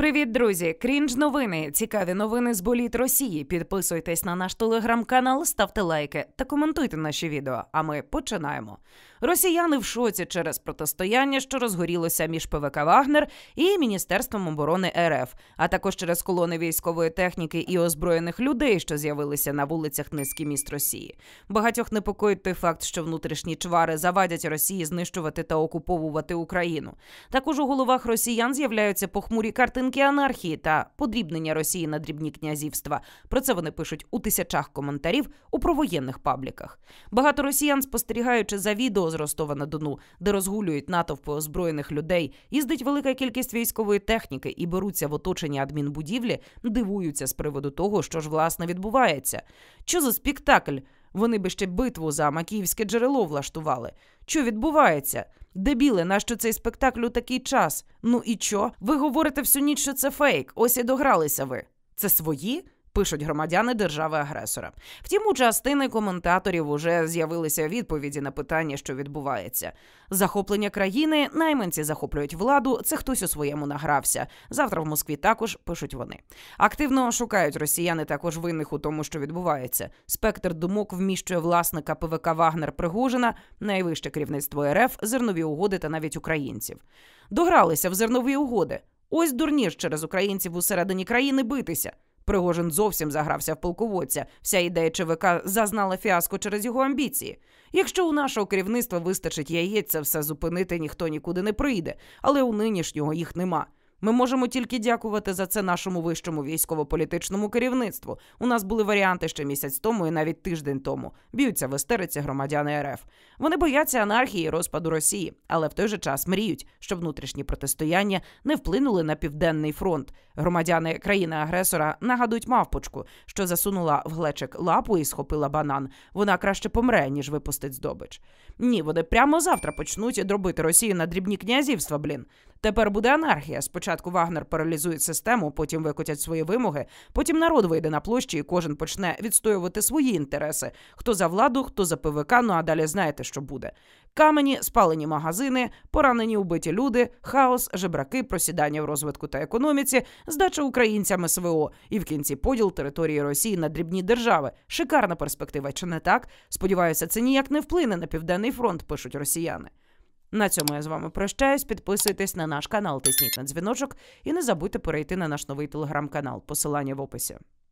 Привіт, друзі! Крінж новини. Цікаві новини з боліт Росії. Підписуйтесь на наш телеграм-канал, ставте лайки та коментуйте наші відео. А ми починаємо. Росіяни в шоці через протистояння, що розгорілося між ПВК Вагнер і Міністерством оборони РФ, а також через колони військової техніки і озброєних людей, що з'явилися на вулицях низки міст Росії. Багатьох непокоїть той факт, що внутрішні чвари завадять Росії знищувати та окуповувати Україну. Також у головах росіян з'являються похмурі картинки. Дзвінки анархії та подрібнення Росії на дрібні князівства. Про це вони пишуть у тисячах коментарів у провоєнних пабліках. Багато росіян, спостерігаючи за відео з Ростова на Дону, де розгулюють натовпи озброєних людей, їздить велика кількість військової техніки і беруться в оточення адмінбудівлі, дивуються з приводу того, що ж власне відбувається. Що за спектакль? Вони би ще битву за Макіївське джерело влаштували. Що відбувається? Дебіли, нащо цей спектакль у такий час? Ну і чо? Ви говорите всю ніч, що це фейк. Ось і догралися ви. Це свої? пишуть громадяни держави-агресора. Втім, у частини коментаторів уже з'явилися відповіді на питання, що відбувається. Захоплення країни найманці захоплюють владу. Це хтось у своєму награвся. Завтра в Москві також пишуть вони. Активно шукають росіяни також винних у тому, що відбувається. Спектр думок вміщує власника ПВК Вагнер Пригожина, найвище керівництво РФ, зернові угоди та навіть українців. Догралися в зернові угоди. Ось дурніш через українців усередині країни битися. Пригожин зовсім загрався в полководця. Вся ідея ЧВК зазнала фіаско через його амбіції. Якщо у нашого керівництва вистачить яєць, це все зупинити, ніхто нікуди не прийде, але у нинішнього їх нема. Ми можемо тільки дякувати за це нашому вищому військово-політичному керівництву. У нас були варіанти ще місяць тому і навіть тиждень тому. Б'ються в істериці громадяни РФ. Вони бояться анархії, і розпаду Росії, але в той же час мріють, щоб внутрішні протистояння не вплинули на південний фронт. Громадяни країни-агресора нагадують мавпочку, що засунула в глечик лапу і схопила банан. Вона краще помре ніж випустить здобич. Ні, вони прямо завтра почнуть дробити Росію на дрібні князівства. Блін, Тепер буде анархія. Спочатку Вагнер паралізує систему, потім викотять свої вимоги. Потім народ вийде на площі, і кожен почне відстоювати свої інтереси: хто за владу, хто за ПВК. Ну а далі знаєте, що буде. Камені, спалені магазини, поранені убиті люди, хаос, жебраки, просідання в розвитку та економіці, здача українцями СВО і в кінці поділ території Росії на дрібні держави. Шикарна перспектива, чи не так? Сподіваюся, це ніяк не вплине на південний фронт, пишуть росіяни. На цьому я з вами прощаюсь. Підписуйтесь на наш канал, тисніть на дзвіночок і не забудьте перейти на наш новий телеграм-канал. Посилання в описі.